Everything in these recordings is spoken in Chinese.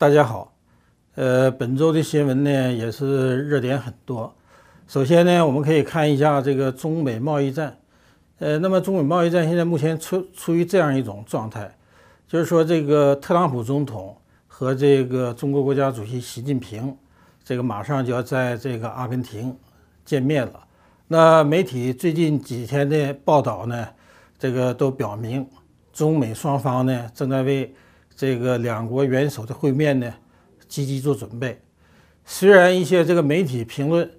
大家好，呃，本周的新闻呢也是热点很多。首先呢，我们可以看一下这个中美贸易战。呃，那么中美贸易战现在目前处处于这样一种状态，就是说这个特朗普总统和这个中国国家主席习近平，这个马上就要在这个阿根廷见面了。那媒体最近几天的报道呢，这个都表明中美双方呢正在为。这个两国元首的会面呢，积极做准备。虽然一些这个媒体评论，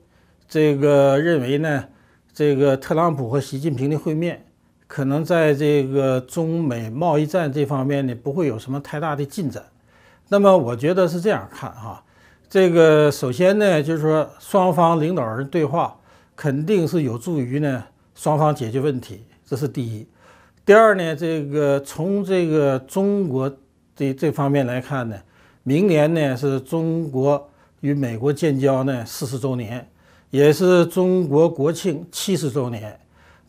这个认为呢，这个特朗普和习近平的会面可能在这个中美贸易战这方面呢不会有什么太大的进展。那么我觉得是这样看哈，这个首先呢就是说双方领导人对话肯定是有助于呢双方解决问题，这是第一。第二呢，这个从这个中国。这这方面来看呢，明年呢是中国与美国建交呢四十周年，也是中国国庆七十周年。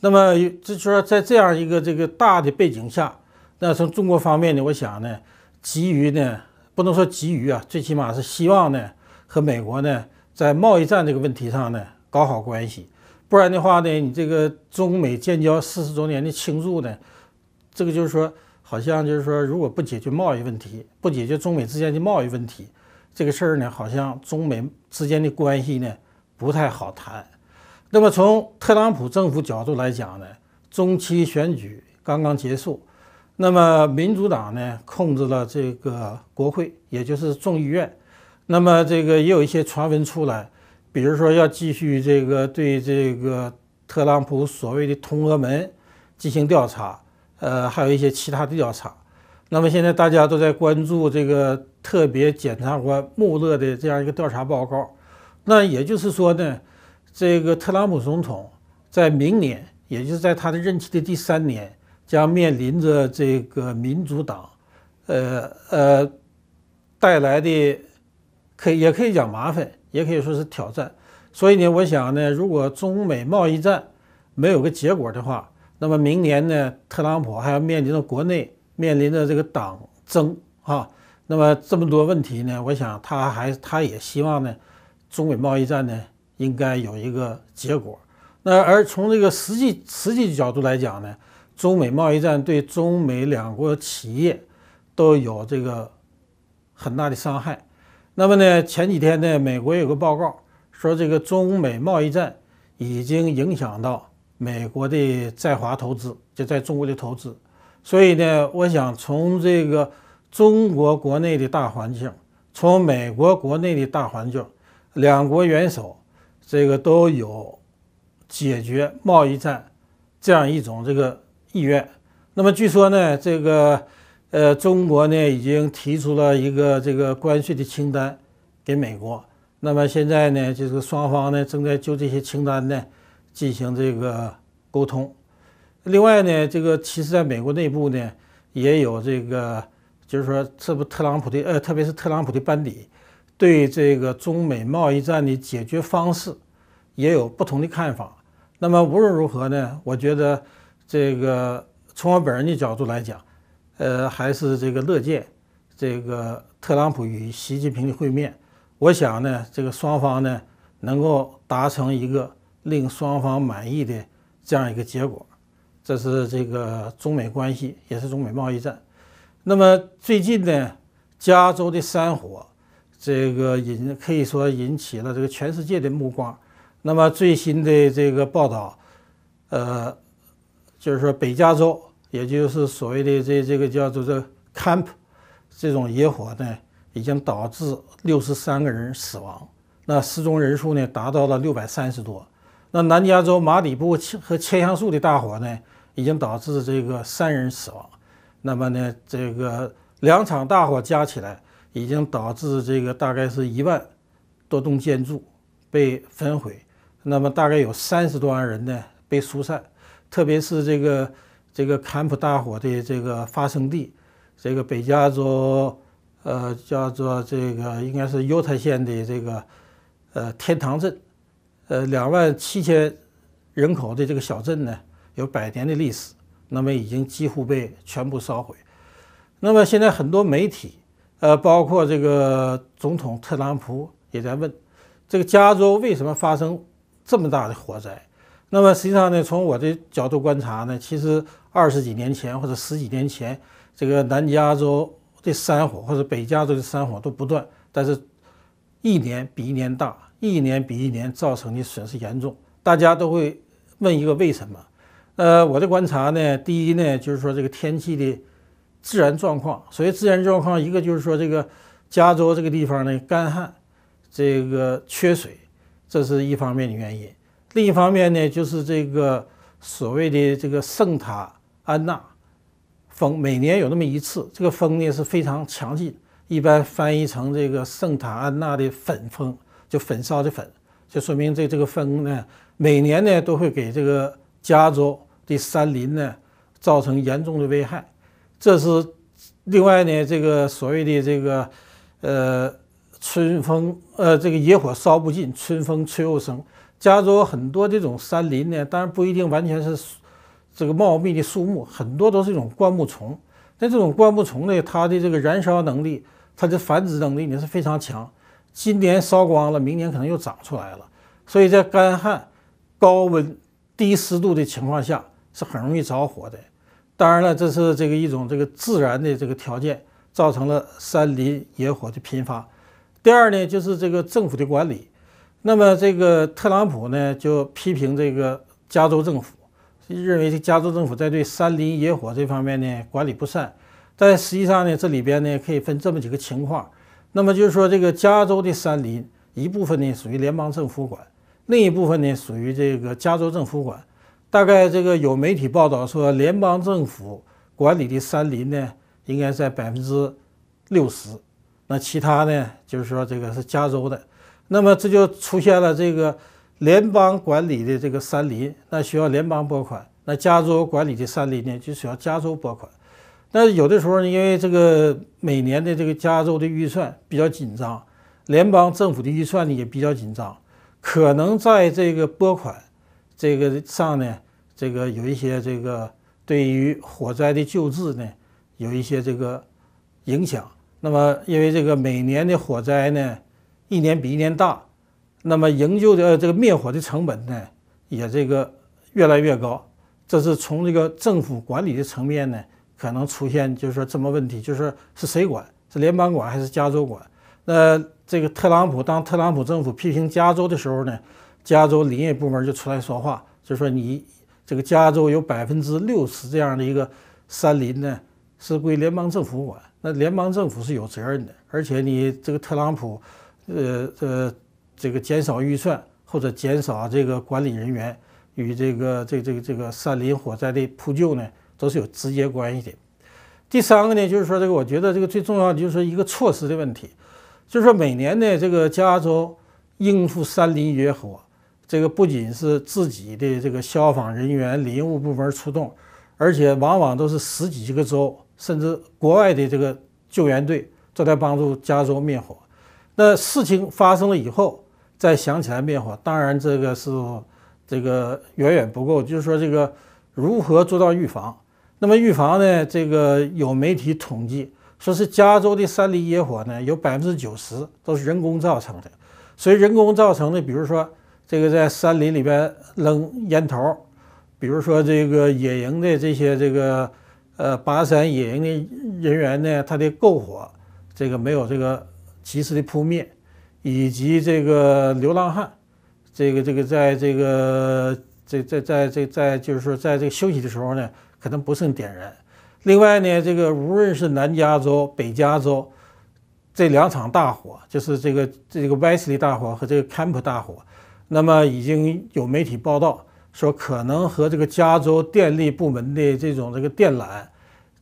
那么，就是在这样一个这个大的背景下，那从中国方面呢，我想呢，急于呢不能说急于啊，最起码是希望呢和美国呢在贸易战这个问题上呢搞好关系，不然的话呢，你这个中美建交四十周年的庆祝呢，这个就是说。好像就是说，如果不解决贸易问题，不解决中美之间的贸易问题，这个事儿呢，好像中美之间的关系呢不太好谈。那么从特朗普政府角度来讲呢，中期选举刚刚结束，那么民主党呢控制了这个国会，也就是众议院。那么这个也有一些传闻出来，比如说要继续这个对这个特朗普所谓的“通俄门”进行调查。呃，还有一些其他的调查。那么现在大家都在关注这个特别检察官穆勒的这样一个调查报告。那也就是说呢，这个特朗普总统在明年，也就是在他的任期的第三年，将面临着这个民主党，呃呃带来的，可也可以讲麻烦，也可以说是挑战。所以呢，我想呢，如果中美贸易战没有个结果的话，那么明年呢，特朗普还要面临着国内面临着这个党争啊。那么这么多问题呢，我想他还他也希望呢，中美贸易战呢应该有一个结果。那而从这个实际实际角度来讲呢，中美贸易战对中美两国企业都有这个很大的伤害。那么呢，前几天呢，美国有个报告说，这个中美贸易战已经影响到。美国的在华投资就在中国的投资，所以呢，我想从这个中国国内的大环境，从美国国内的大环境，两国元首这个都有解决贸易战这样一种这个意愿。那么据说呢，这个呃，中国呢已经提出了一个这个关税的清单给美国。那么现在呢，就是双方呢正在就这些清单呢。进行这个沟通，另外呢，这个其实在美国内部呢，也有这个，就是说特不特朗普的，呃，特别是特朗普的班底，对这个中美贸易战的解决方式也有不同的看法。那么无论如何呢，我觉得这个从我本人的角度来讲，呃，还是这个乐见这个特朗普与习近平的会面。我想呢，这个双方呢能够达成一个。令双方满意的这样一个结果，这是这个中美关系，也是中美贸易战。那么最近呢，加州的山火，这个引可以说引起了这个全世界的目光。那么最新的这个报道，呃，就是说北加州，也就是所谓的这这个叫做这 Camp 这种野火呢，已经导致六十三个人死亡，那失踪人数呢达到了六百三十多。那南加州马里布和千橡树的大火呢，已经导致这个三人死亡。那么呢，这个两场大火加起来已经导致这个大概是一万多栋建筑被焚毁。那么大概有三十多万人呢被疏散，特别是这个这个坎普大火的这个发生地，这个北加州呃叫做这个应该是犹太县的这个呃天堂镇。呃，两万七千人口的这个小镇呢，有百年的历史，那么已经几乎被全部烧毁。那么现在很多媒体，呃，包括这个总统特朗普也在问，这个加州为什么发生这么大的火灾？那么实际上呢，从我的角度观察呢，其实二十几年前或者十几年前，这个南加州的山火或者北加州的山火都不断，但是一年比一年大。一年比一年造成的损失严重，大家都会问一个为什么？呃，我的观察呢，第一呢，就是说这个天气的自然状况，所以自然状况一个就是说这个加州这个地方呢干旱，这个缺水，这是一方面的原因；另一方面呢，就是这个所谓的这个圣塔安娜风，每年有那么一次，这个风呢是非常强劲，一般翻译成这个圣塔安娜的粉风。就焚烧的焚，就说明这这个风呢，每年呢都会给这个加州的山林呢造成严重的危害。这是另外呢，这个所谓的这个呃春风，呃这个野火烧不尽，春风吹又生。加州很多这种山林呢，当然不一定完全是这个茂密的树木，很多都是一种灌木丛。那这种灌木丛呢，它的这个燃烧能力，它的繁殖能力呢是非常强。今年烧光了，明年可能又长出来了，所以在干旱、高温、低湿度的情况下是很容易着火的。当然了，这是这个一种这个自然的这个条件造成了山林野火的频发。第二呢，就是这个政府的管理。那么这个特朗普呢就批评这个加州政府，认为这加州政府在对山林野火这方面呢管理不善。但实际上呢，这里边呢可以分这么几个情况。那么就是说，这个加州的山林一部分呢属于联邦政府管，另一部分呢属于这个加州政府管。大概这个有媒体报道说，联邦政府管理的山林呢应该在百分之六十，那其他呢就是说这个是加州的。那么这就出现了这个联邦管理的这个山林，那需要联邦拨款；那加州管理的山林呢就需要加州拨款。但有的时候呢，因为这个每年的这个加州的预算比较紧张，联邦政府的预算呢也比较紧张，可能在这个拨款这个上呢，这个有一些这个对于火灾的救治呢，有一些这个影响。那么，因为这个每年的火灾呢，一年比一年大，那么营救的这个灭火的成本呢，也这个越来越高。这是从这个政府管理的层面呢。可能出现，就是说这么问题，就是是谁管？是联邦管还是加州管？那这个特朗普当特朗普政府批评加州的时候呢，加州林业部门就出来说话，就说你这个加州有百分之六十这样的一个山林呢是归联邦政府管，那联邦政府是有责任的。而且你这个特朗普，呃呃，这个减少预算或者减少这个管理人员与这个这这个这个山林火灾的扑救呢？都是有直接关系的。第三个呢，就是说，这个我觉得这个最重要的就是一个措施的问题，就是说每年呢，这个加州应付山林野火，这个不仅是自己的这个消防人员、林务部门出动，而且往往都是十几个州甚至国外的这个救援队都在帮助加州灭火。那事情发生了以后再想起来灭火，当然这个是这个远远不够，就是说这个如何做到预防？那么预防呢？这个有媒体统计说是加州的山林野火呢，有百分之九十都是人工造成的。所以人工造成的，比如说这个在山林里边扔烟头，比如说这个野营的这些这个呃，跋山野营的人员呢，他的篝火这个没有这个及时的扑灭，以及这个流浪汉，这个这个在这个在在在在在就是说在这个休息的时候呢。可能不慎点燃。另外呢，这个无论是南加州、北加州这两场大火，就是这个这个 Westley 大火和这个 Camp 大火，那么已经有媒体报道说，可能和这个加州电力部门的这种这个电缆，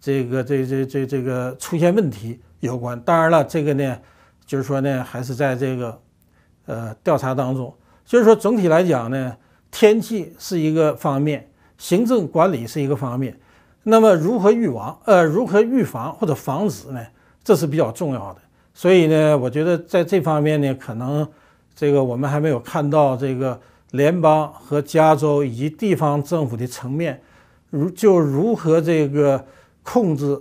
这个这这这这个出现问题有关。当然了，这个呢，就是说呢，还是在这个呃调查当中。就是说，总体来讲呢，天气是一个方面。行政管理是一个方面，那么如何预防？呃，如何预防或者防止呢？这是比较重要的。所以呢，我觉得在这方面呢，可能这个我们还没有看到这个联邦和加州以及地方政府的层面，如就如何这个控制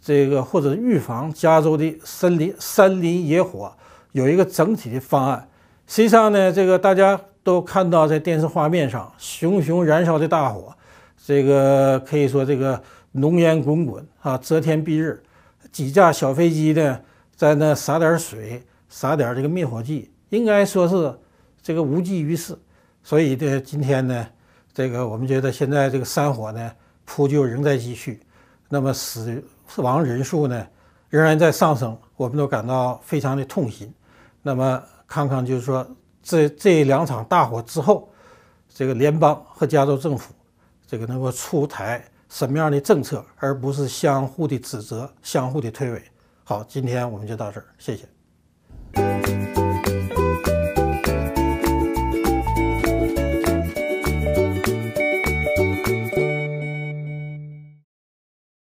这个或者预防加州的森林山林野火有一个整体的方案。实际上呢，这个大家都看到在电视画面上熊熊燃烧的大火。这个可以说这个浓烟滚滚啊，遮天蔽日，几架小飞机呢在那撒点水，撒点这个灭火剂，应该说是这个无济于事。所以这今天呢，这个我们觉得现在这个山火呢，扑救仍在继续，那么死死亡人数呢仍然在上升，我们都感到非常的痛心。那么，看看就是说这这两场大火之后，这个联邦和加州政府。这个能够出台什么样的政策，而不是相互的指责、相互的推诿。好，今天我们就到这儿，谢谢。